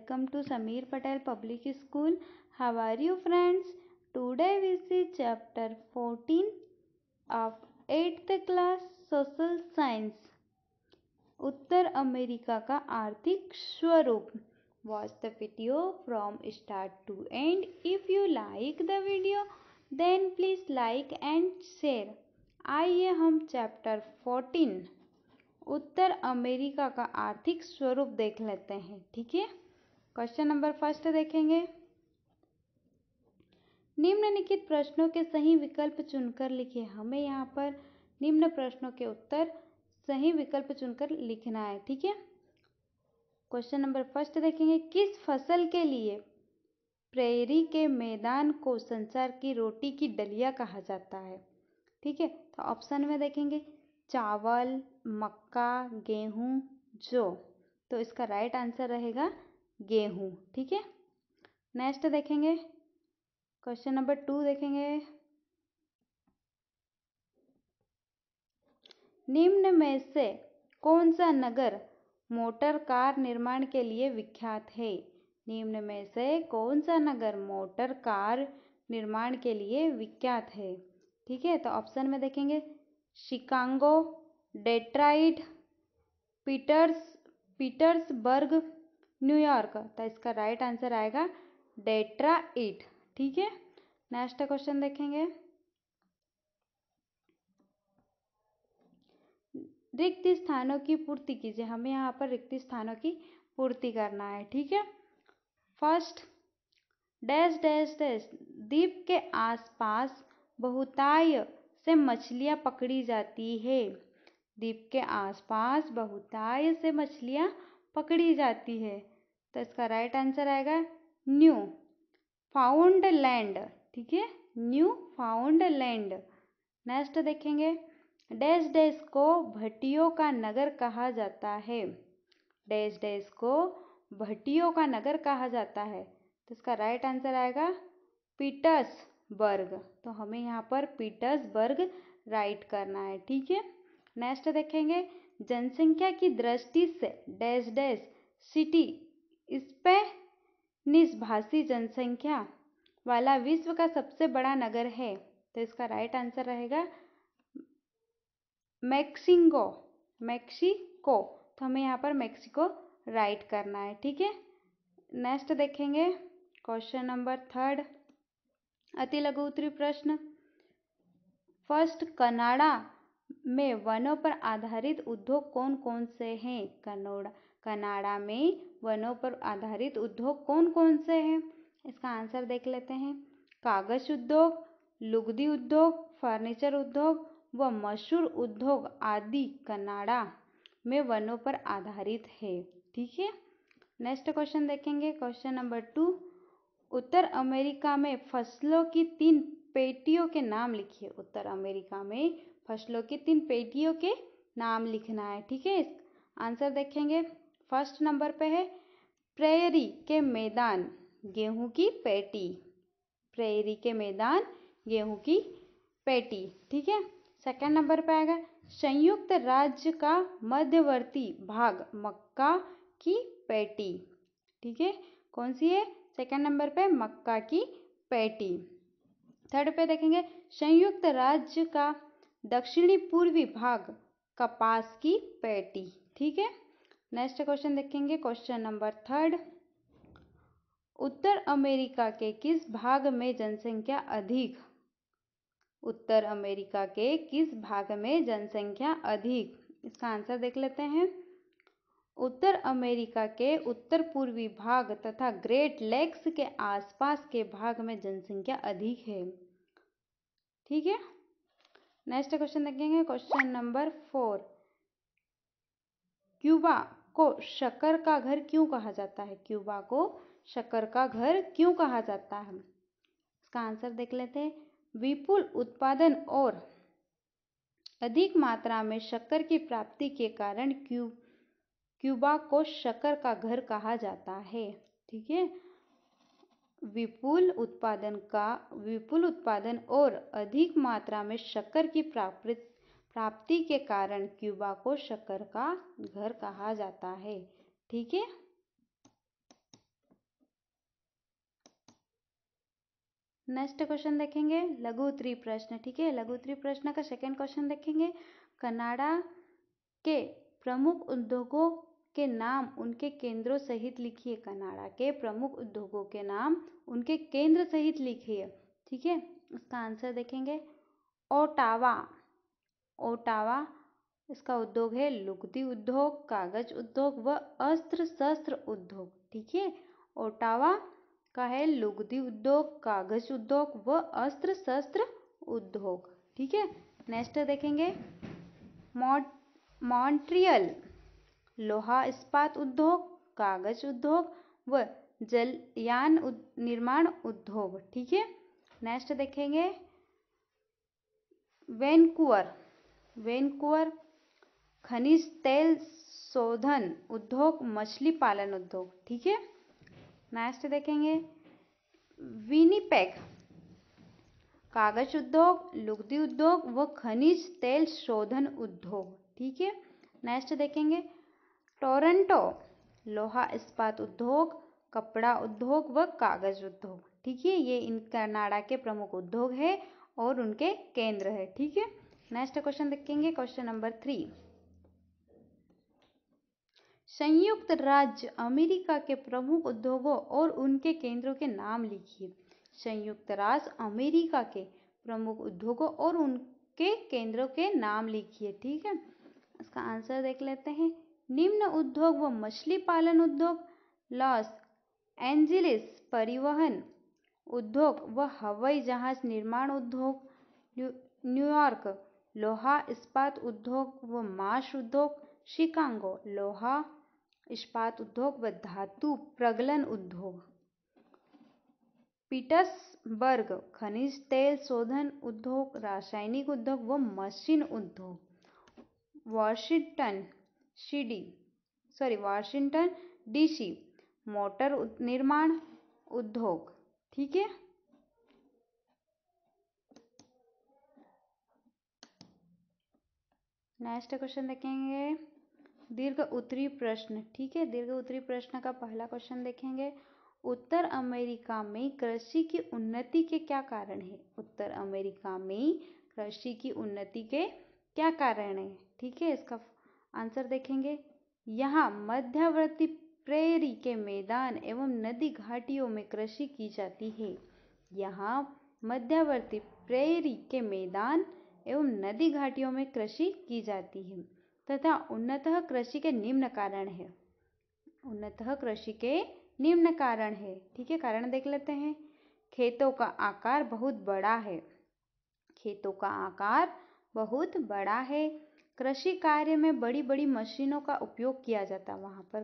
welcome to Sameer Patel public school how are you friends today we see chapter 14 of 8th class social science उत्तर America का आर्थिक स्वरूप watch the video from start to end if you like the video then please like and share आइए हम chapter fourteen उत्तर America का आर्थिक स्वरूप देख लेते हैं ठीक है क्वेश्चन नंबर फर्स्ट देखेंगे निम्नलिखित प्रश्नों के सही विकल्प चुनकर लिखिए हमें यहाँ पर निम्न प्रश्नों के उत्तर सही विकल्प चुनकर लिखना है ठीक है क्वेश्चन नंबर फर्स्ट देखेंगे किस फसल के लिए प्रेरी के मैदान को संसार की रोटी की डलिया कहा जाता है ठीक है तो ऑप्शन में देखेंगे चावल मक्का गेहूं जो तो इसका राइट आंसर रहेगा गेहूँ ठीक है नेक्स्ट देखेंगे क्वेश्चन नंबर टू देखेंगे निम्न में से कौन सा नगर मोटर कार निर्माण के लिए विख्यात है निम्न में से कौन सा नगर मोटर कार निर्माण के लिए विख्यात है ठीक है तो ऑप्शन में देखेंगे Chicago Detroit Peters Petersburg New York तो इसका राइट आंसर आएगा डेट्रा इट ठीक है नेक्स्ट क्वेश्चन देखेंगे रिक्त स्थानों की पूर्ति कीजिए हमें यहाँ पर रिक्त स्थानों की पूर्ति करना है ठीक है फर्स्ट डैश डैश डैश दीप के आसपास बहुताय से मछलियाँ पकड़ी जाती है दीप के आसपास बहुताय से मछलियाँ पकड़ी जाती है तो इसका राइट आंसर आएगा न्यू फाउंड लैंड ठीक है न्यू फाउंड लैंड नेक्स्ट देखेंगे डैश डैश को भट्टियों का नगर कहा जाता है डैश डैश को भट्टियों का नगर कहा जाता है तो इसका राइट आंसर आएगा पीटर्सबर्ग तो हमें यहाँ पर पीटर्सबर्ग राइट करना है ठीक है नेक्स्ट देखेंगे जनसंख्या की दृष्टि से डैश डैश सिटी स्पेनिश भाषी जनसंख्या वाला विश्व का सबसे बड़ा नगर है तो इसका राइट आंसर रहेगा मैक्सिंगो मैक्सिको तो हमें यहाँ पर मैक्सिको राइट करना है ठीक है नेक्स्ट देखेंगे क्वेश्चन नंबर थर्ड अति लघु उत्तरी प्रश्न फर्स्ट कनाडा में वनों पर आधारित उद्योग कौन कौन से हैं कनोड़ा कनाडा में वनों पर आधारित उद्योग कौन कौन से हैं इसका आंसर देख लेते हैं कागज उद्योग लुगदी उद्योग फर्नीचर उद्योग व मशहूर उद्योग आदि कनाडा में वनों पर आधारित है ठीक है नेक्स्ट क्वेश्चन देखेंगे क्वेश्चन नंबर टू उत्तर अमेरिका में फसलों की तीन पेटियों के नाम लिखिए उत्तर अमेरिका में फसलों की तीन पेटियों के नाम लिखना है ठीक है आंसर देखेंगे फर्स्ट नंबर पे है प्रेयरी के मैदान गेहूं की पेटी प्रेयरी के मैदान गेहूं की पैटी ठीक है सेकंड नंबर पे आएगा संयुक्त राज्य का मध्यवर्ती भाग मक्का की पेटी ठीक है कौन सी है सेकंड नंबर पे मक्का की पेटी थर्ड पे देखेंगे संयुक्त राज्य का दक्षिणी पूर्वी भाग कपास की पेटी ठीक है नेक्स्ट क्वेश्चन देखेंगे क्वेश्चन नंबर थर्ड उत्तर अमेरिका के किस भाग में जनसंख्या अधिक उत्तर अमेरिका के किस भाग में जनसंख्या अधिक इसका आंसर देख लेते हैं उत्तर अमेरिका के उत्तर पूर्वी भाग तथा ग्रेट लेक्स के आसपास के भाग में जनसंख्या अधिक है ठीक है नेक्स्ट क्वेश्चन देखेंगे क्वेश्चन नंबर फोर क्यूबा को शक्कर का घर क्यों कहा जाता है क्यूबा को शक्कर का घर क्यों कहा जाता है इसका आंसर देख लेते हैं विपुल उत्पादन और अधिक मात्रा में शक्कर की प्राप्ति के कारण क्यू क्यूबा को शक्कर का घर कहा जाता है ठीक है विपुल उत्पादन का विपुल उत्पादन और अधिक मात्रा में शक्कर की प्राप्ति प्राप्ति के कारण क्यूबा को शक्कर का घर कहा जाता है ठीक है नेक्स्ट क्वेश्चन देखेंगे लघु उत्तरी प्रश्न ठीक है लघु उत्तरी प्रश्न का सेकेंड क्वेश्चन देखेंगे कनाडा के प्रमुख उद्योगों के नाम उनके केंद्रों सहित लिखिए कनाडा के प्रमुख उद्योगों के नाम उनके केंद्र सहित लिखिए ठीक है उसका आंसर देखेंगे ओटावा ओटावा इसका उद्योग है लुगदी उद्योग कागज उद्योग व अस्त्र शस्त्र उद्योग ठीक है ओटावा का है लुगदी उद्योग कागज उद्योग व अस्त्र शस्त्र उद्योग ठीक है नेक्स्ट देखेंगे मॉन्ट्रियल लोहा इस्पात उद्योग कागज उद्योग व जलयान उद, निर्माण उद्योग ठीक है नेक्स्ट देखेंगे वैनकुवर वेनकुअर खनिज तेल शोधन उद्योग मछली पालन उद्योग ठीक है नेक्स्ट देखेंगे विनीपैक कागज उद्योग लुगदी उद्योग व खनिज तेल शोधन उद्योग ठीक है नेक्स्ट देखेंगे टोरंटो लोहा इस्पात उद्योग कपड़ा उद्योग व कागज उद्योग ठीक है ये इन कर्नाटक के प्रमुख उद्योग है और उनके केंद्र है ठीक है नेक्स्ट क्वेश्चन देखेंगे क्वेश्चन नंबर थ्री संयुक्त राज्य अमेरिका के प्रमुख उद्योगों और उनके केंद्रों के नाम लिखिए संयुक्त राज्य अमेरिका के प्रमुख उद्योगों और उनके केंद्रों के नाम लिखिए ठीक है इसका आंसर देख लेते हैं निम्न उद्योग व मछली पालन उद्योग लॉस एंजिलिस परिवहन उद्योग व हवाई जहाज निर्माण उद्योग न्यूयॉर्क लोहा इस्पात उद्योग व माश उद्योग शिकांगो लोहा इस्पात उद्योग व धातु प्रगलन उद्योग पीटर्सबर्ग खनिज तेल शोधन उद्योग रासायनिक उद्योग व मशीन उद्योग Washington CD sorry Washington DC motor निर्माण उद्योग ठीक है नेक्स्ट क्वेश्चन देखेंगे दीर्घ उत्तरी प्रश्न ठीक है दीर्घ उत्तरी प्रश्न का पहला क्वेश्चन देखेंगे उत्तर अमेरिका में कृषि की उन्नति के क्या कारण है उत्तर अमेरिका में कृषि की उन्नति के क्या कारण है ठीक है इसका आंसर देखेंगे यहाँ मध्यवर्ती प्रेरी के मैदान एवं नदी घाटियों में कृषि की जाती है यहाँ मध्यवर्ती प्रेरी के मैदान एवं नदी घाटियों में कृषि की जाती है तथा उन्नत कृषि के निम्न कारण है उन्नत कृषि के निम्न कारण है ठीक है कारण देख लेते हैं खेतों का आकार बहुत बड़ा है खेतों का आकार बहुत बड़ा है कृषि कार्य में बड़ी बड़ी मशीनों का उपयोग किया जाता वहाँ पर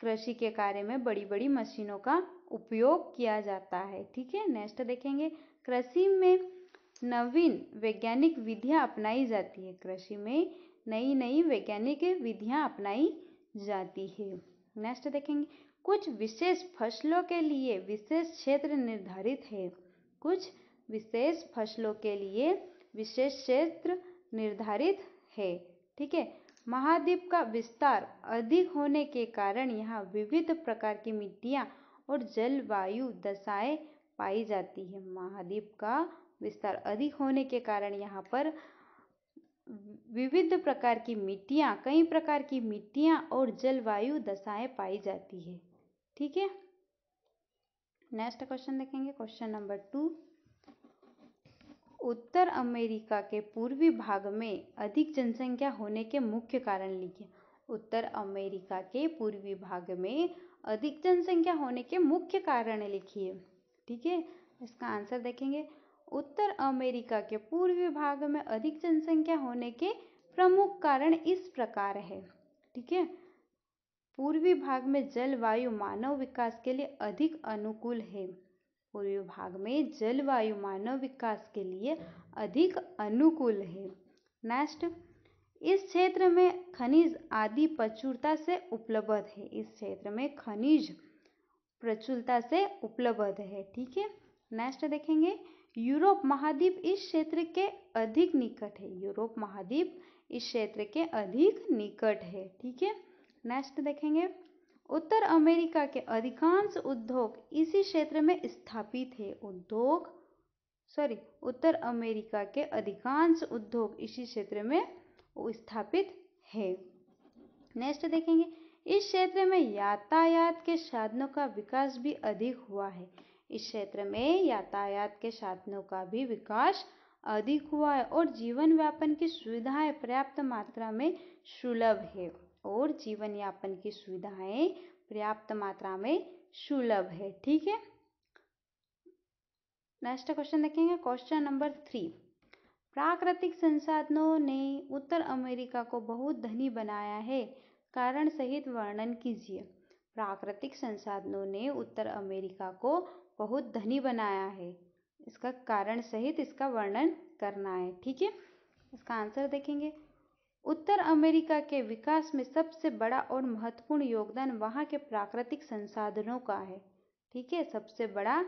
कृषि के कार्य में बड़ी बड़ी मशीनों का उपयोग किया जाता है ठीक है नेक्स्ट देखेंगे कृषि में नवीन वैज्ञानिक विधियाँ अपनाई जाती है कृषि में नई नई वैज्ञानिक विधियाँ अपनाई जाती है नेक्स्ट देखेंगे कुछ विशेष फसलों के लिए विशेष क्षेत्र निर्धारित है कुछ विशेष फसलों के लिए विशेष क्षेत्र निर्धारित है ठीक है महाद्वीप का विस्तार अधिक होने के कारण यहाँ विविध प्रकार की मिट्टियाँ और जलवायु दशाएं पाई जाती है महाद्वीप का विस्तार अधिक होने के कारण यहाँ पर विविध प्रकार की मिट्टियाँ कई प्रकार की मिट्टियाँ और जलवायु दशाएं पाई जाती है ठीक है नेक्स्ट क्वेश्चन देखेंगे क्वेश्चन नंबर टू उत्तर अमेरिका के पूर्वी भाग में अधिक जनसंख्या होने के मुख्य कारण लिखिए उत्तर अमेरिका के पूर्वी भाग में अधिक जनसंख्या होने के मुख्य कारण लिखिए ठीक है इसका आंसर देखेंगे उत्तर अमेरिका के पूर्वी भाग में अधिक जनसंख्या होने के प्रमुख कारण इस प्रकार है ठीक है पूर्वी भाग में जलवायु मानव विकास के लिए अधिक अनुकूल है पूर्वी भाग में जलवायु मानव विकास के लिए अधिक अनुकूल है नेक्स्ट इस क्षेत्र में खनिज आदि प्रचुरता से उपलब्ध है इस क्षेत्र में खनिज प्रचुरता से उपलब्ध है ठीक है नेक्स्ट देखेंगे यूरोप महाद्वीप इस क्षेत्र के अधिक निकट है यूरोप महाद्वीप इस क्षेत्र के अधिक निकट है ठीक है नेक्स्ट देखेंगे उत्तर अमेरिका के अधिकांश उद्योग इसी क्षेत्र में स्थापित है उद्योग सॉरी उत्तर अमेरिका के अधिकांश उद्योग इसी क्षेत्र में स्थापित है नेक्स्ट देखेंगे इस क्षेत्र में यातायात के साधनों का विकास भी अधिक हुआ है इस क्षेत्र में यातायात के साधनों का भी विकास अधिक हुआ है और जीवन यापन की सुविधाएं पर्याप्त मात्रा में सुलभ है और जीवन यापन की सुविधाएं पर्याप्त मात्रा में सुलभ है ठीक है नेक्स्ट क्वेश्चन देखेंगे क्वेश्चन नंबर थ्री प्राकृतिक संसाधनों ने उत्तर अमेरिका को बहुत धनी बनाया है कारण सहित वर्णन कीजिए प्राकृतिक संसाधनों ने उत्तर अमेरिका को बहुत धनी बनाया है इसका कारण सहित इसका वर्णन करना है ठीक है इसका आंसर देखेंगे उत्तर अमेरिका के विकास में सबसे बड़ा और महत्वपूर्ण योगदान वहाँ के प्राकृतिक संसाधनों का है ठीक है सबसे बड़ा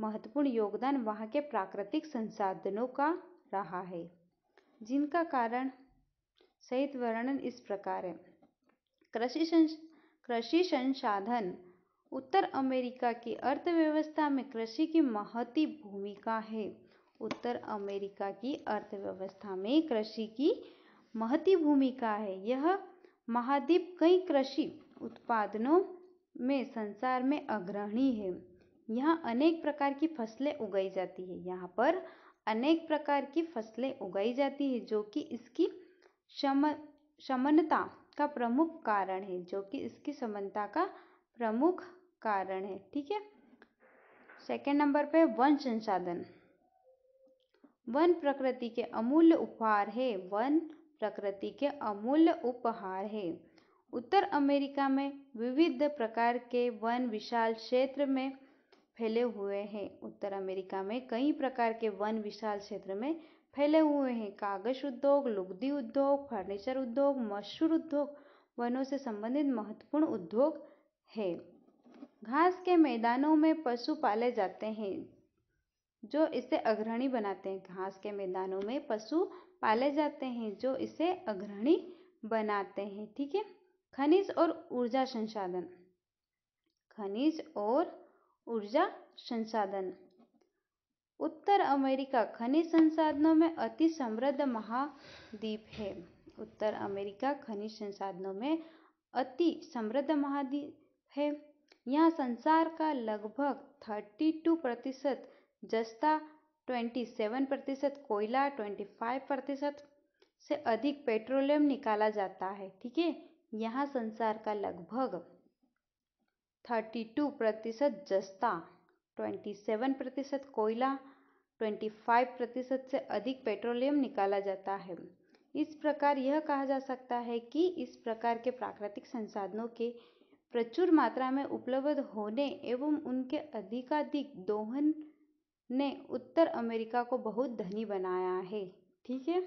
महत्वपूर्ण योगदान वहाँ के प्राकृतिक संसाधनों का रहा है जिनका कारण सहित वर्णन इस प्रकार है कृषि संस कृषि संसाधन उत्तर अमेरिका की अर्थव्यवस्था में कृषि की महती भूमिका है उत्तर अमेरिका की अर्थव्यवस्था में कृषि की महती भूमिका है यह महाद्वीप कई कृषि उत्पादनों में संसार में अग्रणी है यहाँ अनेक प्रकार की फसलें उगाई जाती है यहाँ पर अनेक प्रकार की फसलें उगाई जाती है जो कि इसकी सम समानता का प्रमुख कारण है जो कि इसकी समानता का प्रमुख कारण है ठीक है सेकेंड नंबर पे वन संसाधन वन प्रकृति के अमूल्य उपहार है वन प्रकृति के अमूल्य उपहार है उत्तर अमेरिका में विविध प्रकार के वन विशाल क्षेत्र में फैले हुए हैं उत्तर अमेरिका में कई प्रकार के वन विशाल क्षेत्र में फैले हुए हैं कागज उद्योग लुगदी उद्योग फर्नीचर उद्योग मशहूर उद्योग वनों से संबंधित महत्वपूर्ण उद्योग है घास के मैदानों में पशु पाले जाते हैं जो इसे अग्रणी बनाते हैं घास के मैदानों में पशु पाले जाते हैं जो इसे अग्रणी बनाते हैं ठीक है खनिज और ऊर्जा संसाधन खनिज और ऊर्जा संसाधन उत्तर अमेरिका खनिज संसाधनों में अति समृद्ध महाद्वीप है उत्तर अमेरिका खनिज संसाधनों में अति समृद्ध महाद्वीप है यहाँ संसार का लगभग 32 प्रतिशत जस्ता 27 प्रतिशत कोयला 25 प्रतिशत से अधिक पेट्रोलियम निकाला जाता है ठीक है यहाँ संसार का लगभग 32 प्रतिशत जस्ता ट्वेंटी सेवन प्रतिशत कोयला ट्वेंटी फाइव प्रतिशत से अधिक पेट्रोलियम निकाला जाता है इस प्रकार यह कहा जा सकता है कि इस प्रकार के प्राकृतिक संसाधनों के प्रचुर मात्रा में उपलब्ध होने एवं उनके अधिकाधिक दोहन ने उत्तर अमेरिका को बहुत धनी बनाया है ठीक है